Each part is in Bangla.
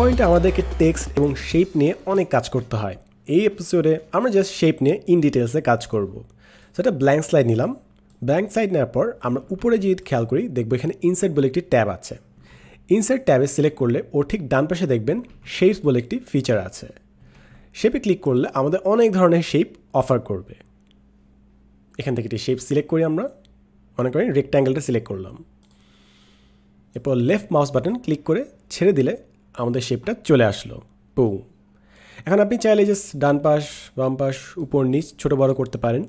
পয়েন্টে আমাদেরকে টেক্সট এবং শেপ নিয়ে অনেক কাজ করতে হয় এই এপিসোডে আমরা জাস্ট শেপ নিয়ে ইন ডিটেলসে কাজ করব সেটা ব্ল্যাঙ্ক স্লাইড নিলাম ব্ল্যাঙ্ক স্লাইড নেওয়ার পর আমরা উপরে যদি খেয়াল করি দেখবো এখানে ইনসার্ট বলে একটি ট্যাব আছে ইনসার্ট ট্যাবে সিলেক্ট করলে ওর ঠিক ডান পাশে দেখবেন শেপস বলে একটি ফিচার আছে শেপে ক্লিক করলে আমাদের অনেক ধরনের শেপ অফার করবে এখান থেকে একটি শেপ সিলেক্ট করি আমরা মনে করি রেক্ট্যাঙ্গেলটা সিলেক্ট করলাম এরপর লেফট মাউস বাটন ক্লিক করে ছেড়ে দিলে আমাদের শেপটা চলে আসলো পু এখন আপনি চাইলে যে ডান পাশ বাম পাশ উপর নিচ ছোট বড় করতে পারেন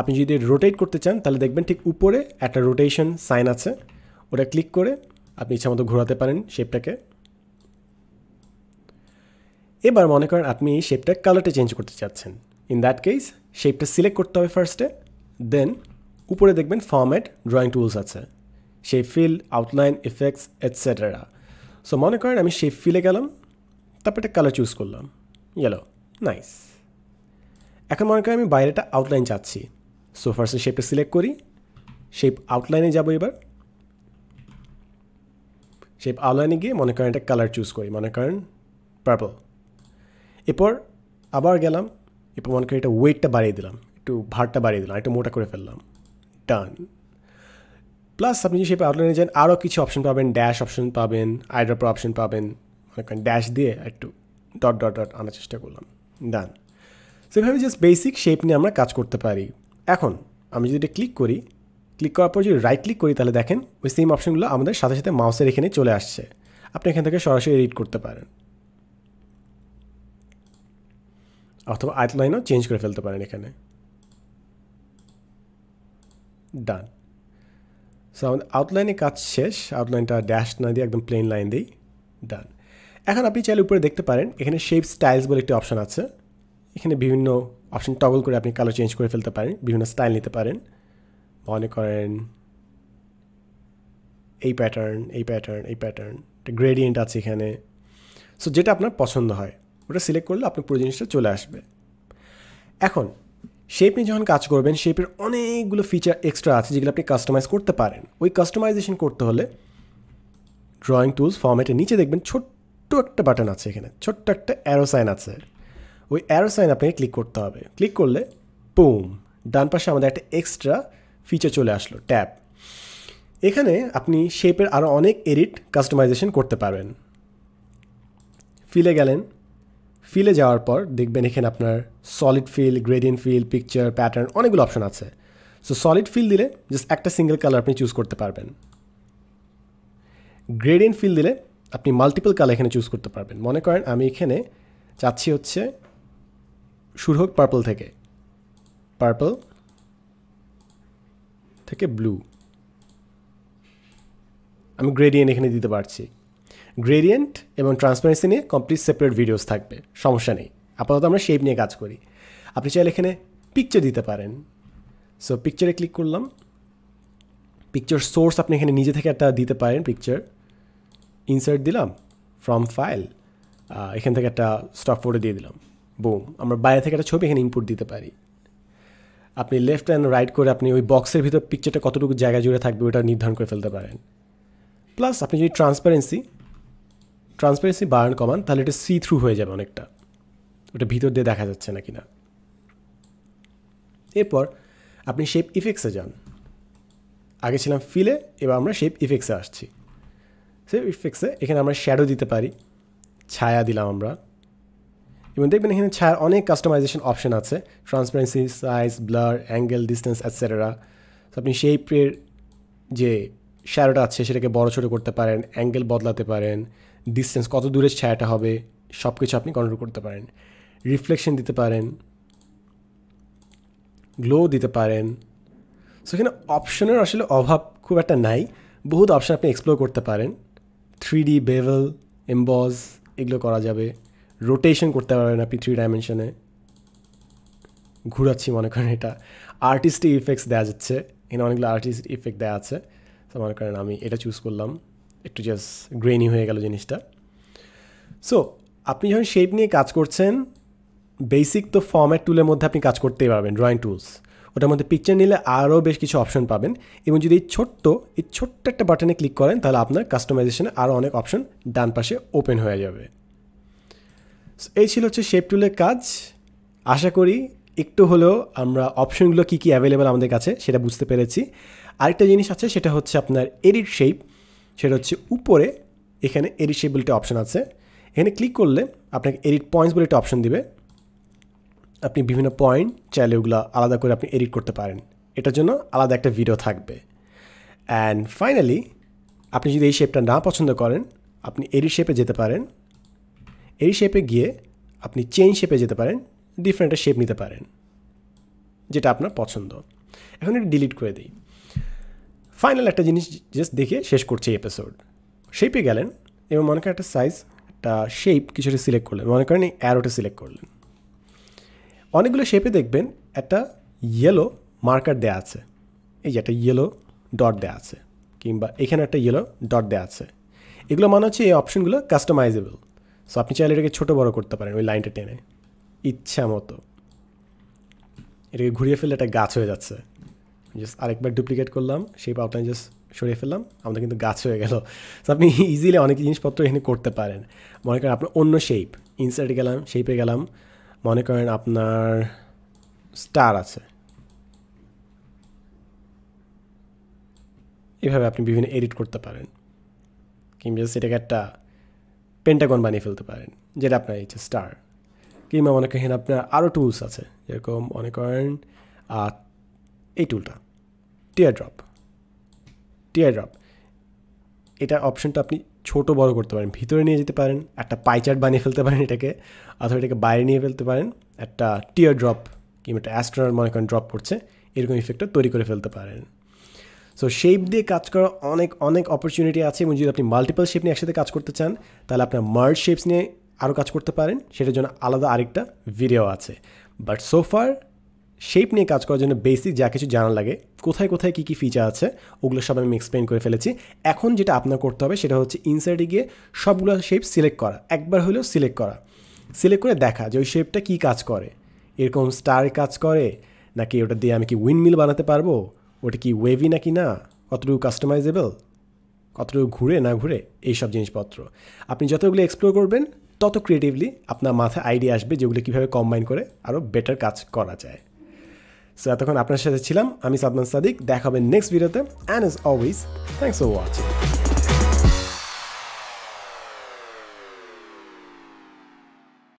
আপনি যদি রোটেট করতে চান তাহলে দেখবেন ঠিক উপরে একটা রোটেশন সাইন আছে ওটা ক্লিক করে আপনি ইচ্ছা মতো ঘোরাতে পারেন শেপটাকে এবার মনে করেন আপনি শেপটা কালারটা চেঞ্জ করতে চাচ্ছেন ইন দ্যাট কেস শেপটা সিলেক্ট করতে হবে ফার্স্টে দেন উপরে দেখবেন ফর্ম্যাট ড্রয়িং টুলস আছে সেই fill outline effects etcetera so মনে করেন আমি শেপ ফিলে গেলাম তারপর একটা কালার চুজ করলাম ইয়েলো নাইস এখন মনে করেন আমি বাইরে একটা আউটলাইন চাচ্ছি সো ফার্স্ট শেপটা সিলেক্ট করি শেপ আউটলাইনে যাব এবার শেপ আউটলাইনে গিয়ে মনে করেন একটা কালার চুজ করি মনে করেন পার্পল এরপর আবার গেলাম এরপর মনে করেন এটা ওয়েটটা বাড়িয়ে দিলাম একটু ভারটা বাড়িয়ে দিলাম একটু মোটা করে ফেললাম ডান প্লাস আপনি যদি সেই আউটলাইনে যান আরও কিছু অপশন পাবেন ড্যাশ অপশন পাবেন আইড্রপার অপশন পাবেন অনেকক্ষণ ড্যাশ দিয়ে একটু ডট ডট ডট আনার চেষ্টা করলাম ডান সেভাবে এভাবে জাস্ট বেসিক শেপ নিয়ে আমরা কাজ করতে পারি এখন আমি যদি এটা ক্লিক করি ক্লিক করার পর যদি রাইট ক্লিক করি তাহলে দেখেন ওই সেম অপশনগুলো আমাদের সাথে সাথে মাউসের এখানে চলে আসছে আপনি এখান থেকে সরাসরি এডিট করতে পারেন অথবা আউটলাইনও চেঞ্জ করে ফেলতে পারেন এখানে ডান সো আমাদের আউটলাইনে কাজ শেষ আউটলাইনটা ড্যাশ না দিয়ে একদম প্লেন লাইন দিই ডান এখন আপনি চাইলে উপরে দেখতে পারেন এখানে শেপ স্টাইলস বলে একটি অপশান আছে এখানে বিভিন্ন অপশান টগল করে আপনি কালার চেঞ্জ করে ফেলতে পারেন বিভিন্ন স্টাইল নিতে পারেন মনে করেন এই প্যাটার্ন এই প্যাটার্ন এই প্যাটার্ন একটা গ্রেডিয়েন্ট আছে এখানে সো যেটা আপনার পছন্দ হয় ওটা সিলেক্ট করলে আপনার পুরো জিনিসটা চলে আসবে এখন শেপ নিয়ে যখন কাজ করবেন শেপের অনেকগুলো ফিচার এক্সট্রা আছে যেগুলো আপনি কাস্টমাইজ করতে পারেন ওই কাস্টমাইজেশন করতে হলে ড্রয়িং টুলস ফর্মেটের নিচে দেখবেন ছোট্ট একটা বাটন আছে এখানে ছোট্ট একটা অ্যারো সাইন আছে ওই অ্যারো সাইন আপনাকে ক্লিক করতে হবে ক্লিক করলে পুম ডান পাশে আমাদের একটা এক্সট্রা ফিচার চলে আসলো ট্যাব এখানে আপনি শেপের আরও অনেক এডিট কাস্টমাইজেশন করতে পারবেন ফিলে গেলেন ফিলে যাওয়ার পর দেখবেন এখানে আপনার solid fill gradient fill picture pattern অনেকগুলো অপশন আছে সো সলিড ফিল দিলে জাস্ট একটা সিঙ্গেল কালার আপনি চুজ করতে পারবেন গ্রেডিয়েন্ট ফিল দিলে আপনি মাল্টিপল কালার এখানে চুজ করতে পারবেন মনে করেন আমি এখানে চাচ্ছি হচ্ছে শুরু হোক পার্পল থেকে পার্পল থেকে ব্লু আমি গ্রেডিয়েন্ট এখানে দিতে পারছি গ্রেডিয়েন্ট এবং ট্রান্সপারেন্সি নিয়ে কমপ্লিট সেপারেট ভিডিওস থাকবে সমস্যা নেই আপাতত আমরা শেপ নিয়ে কাজ করি আপনি চাইলে এখানে পিকচার দিতে পারেন সো পিকচারে ক্লিক করলাম পিকচার সোর্স আপনি এখানে নিজে থেকে একটা দিতে পারেন পিকচার ইনসার্ট দিলাম ফ্রম ফাইল এখান থেকে একটা স্টক ফোটো দিয়ে দিলাম বুম আমরা বাইরে থেকে একটা ছবি এখানে ইনপুট দিতে পারি আপনি লেফট অ্যান্ড রাইট করে আপনি ওই বক্সের ভিতর পিকচারটা কতটুকু জায়গা জুড়ে থাকবে ওটা নির্ধারণ করে ফেলতে পারেন প্লাস আপনি যদি ট্রান্সপারেন্সি ট্রান্সপারেন্সি বার্ন কমান তাহলে এটা সি থ্রু হয়ে যাবে অনেকটা ওটা ভিতর দিয়ে দেখা যাচ্ছে না না এরপর আপনি শেপ ইফেক্টসে যান আগে ছিলাম ফিলে এবার আমরা শেপ ইফেক্টসে আসছি শেপ ইফেক্সে এখানে আমরা শ্যাডো দিতে পারি ছায়া দিলাম আমরা এবং দেখবেন এখানে ছায়ার অনেক কাস্টমাইজেশন অপশন আছে transparency size blur angle distance etcetera তো আপনি শেপের যে শ্যাডোটা আছে সেটাকে বড়ো ছোটো করতে পারেন অ্যাঙ্গেল বদলাতে পারেন ডিস্টেন্স কত দূরে ছায়াটা হবে সব কিছু আপনি কন্ট্রোল করতে পারেন রিফ্লেকশন দিতে পারেন গ্লো দিতে পারেন সো এখানে অপশনের আসলে অভাব খুব একটা নাই বহুত অপশন আপনি এক্সপ্লোর করতে পারেন থ্রি ডি বেভেল এম্বজ এগুলো করা যাবে রোটেশন করতে পারবেন আপনি থ্রি ডাইমেনশনে ঘুরাচ্ছি মনে করেন এটা আর্টিস্টিক ইফেক্টস দেওয়া যাচ্ছে এখানে অনেকগুলো আর্টিস্ট ইফেক্ট দেওয়া আছে তো মনে করেন আমি এটা চুজ করলাম একটু জাস্ট গ্রেনি হয়ে গেল জিনিসটা সো আপনি যখন শেপ নিয়ে কাজ করছেন বেসিক তো ফর্ম্যাট টুলের মধ্যে আপনি কাজ করতেই পারবেন ড্রয়িং টুলস ওটার মধ্যে পিকচার নিলে আরও বেশ কিছু অপশন পাবেন এবং যদি এই ছোট্ট এই ছোট্ট একটা বাটনে ক্লিক করেন তাহলে আপনার কাস্টমাইজেশনে আরও অনেক অপশন ডান পাশে ওপেন হয়ে যাবে এই ছিল হচ্ছে শেপ টুলের কাজ আশা করি একটু হলেও আমরা অপশনগুলো কী কী অ্যাভেলেবেল আমাদের কাছে সেটা বুঝতে পেরেছি আরেকটা জিনিস আছে সেটা হচ্ছে আপনার এডিট শেপ সেটা হচ্ছে উপরে এখানে এডিটেবিলিটি অপশন আছে এখানে ক্লিক করলে আপনাকে এডিট পয়েন্টস বলে একটা অপশান দিবে আপনি বিভিন্ন পয়েন্ট চাইলে ওগুলো আলাদা করে আপনি এডিট করতে পারেন এটার জন্য আলাদা একটা ভিডিও থাকবে অ্যান্ড ফাইনালি আপনি যদি এই শেপটা না পছন্দ করেন আপনি এডিট শেপে যেতে পারেন এডিট শেপে গিয়ে আপনি চেঞ্জ শেপে যেতে পারেন ডিফারেন্ট শেপ নিতে পারেন যেটা আপনার পছন্দ এখন এটা ডিলিট করে দিই ফাইনাল একটা জিনিস জাস্ট দেখে শেষ করছি এপিসোড শেপে গেলেন এবং মনে করেন একটা সাইজ একটা শেপ কিছুটা সিলেক্ট করলেন মনে করেন এই অ্যারোটা সিলেক্ট করলেন অনেকগুলো শেপে দেখবেন একটা ইয়েলো মার্কার দেয়া আছে এই যে একটা ইয়েলো ডট দেয়া আছে কিংবা এখানে একটা ইয়েলো ডট দেয়া আছে এগুলো মনে হচ্ছে এই অপশনগুলো কাস্টমাইজেবল সো আপনি চাইলে এটাকে ছোটো বড় করতে পারেন ওই লাইনটা টেনে ইচ্ছা মতো এটাকে ঘুরিয়ে ফেললে একটা গাছ হয়ে যাচ্ছে জাস্ট আরেকবার ডুপ্লিকেট করলাম সেই আউটলাইন জাস্ট সরিয়ে ফেললাম আমাদের কিন্তু গাছ হয়ে গেল তো আপনি ইজিলি অনেক জিনিসপত্র এখানে করতে পারেন মনে করেন আপনার অন্য শেপ ইনসার্টে গেলাম শেপে গেলাম মনে করেন আপনার স্টার আছে এভাবে আপনি বিভিন্ন এডিট করতে পারেন কিংবা সেটাকে একটা পেন্টাগন বানিয়ে ফেলতে পারেন যেটা আপনার ইচ্ছে স্টার কিংবা মনে করেন আপনার আরও টুলস আছে যেরকম মনে করেন এই টুলটা টিয়ার ড্রপ টিয়ার ড্রপ অপশনটা আপনি ছোট বড় করতে পারেন ভিতরে নিয়ে যেতে পারেন একটা পাইচার্ট বানিয়ে ফেলতে পারেন এটাকে অথবা এটাকে বাইরে নিয়ে ফেলতে পারেন একটা টিয়ার ড্রপ কিংবা একটা অ্যাস্ট্রোনার মনে করেন ড্রপ করছে এরকম ইফেক্টটা তৈরি করে ফেলতে পারেন সো শেপ দিয়ে কাজ করার অনেক অনেক অপরচুনিটি আছে এবং যদি আপনি মাল্টিপল শেপ নিয়ে একসাথে কাজ করতে চান তাহলে আপনার মার্ড শেপস নিয়ে আরও কাজ করতে পারেন সেটার জন্য আলাদা আরেকটা ভিডিও আছে বাট সোফার শেপ নিয়ে কাজ করার জন্য বেসিক যা কিছু জানা লাগে কোথায় কোথায় কী কী ফিচার আছে ওগুলো সব আমি এক্সপ্লেন করে ফেলেছি এখন যেটা আপনার করতে হবে সেটা হচ্ছে ইনসাইডে গিয়ে সবগুলো শেপ সিলেক্ট করা একবার হলেও সিলেক্ট করা সিলেক্ট করে দেখা যে ওই শেপটা কী কাজ করে এরকম স্টার কাজ করে নাকি ওটা দিয়ে আমি কি উইন্ডমিল বানাতে পারবো ওটা কি ওয়েভি নাকি না কতটুকু কাস্টমাইজেবল কতটুকু ঘুরে না ঘুরে এইসব জিনিসপত্র আপনি যতগুলো এক্সপ্লোর করবেন তত ক্রিয়েটিভলি আপনার মাথায় আইডিয়া আসবে যেগুলো কীভাবে কম্বাইন করে আরও বেটার কাজ করা যায় সো এতক্ষণ আপনার সাথে ছিলাম আমি সাদমান সাদিক দেখাবেন নেক্সট ভিডিওতে and as always thanks for watching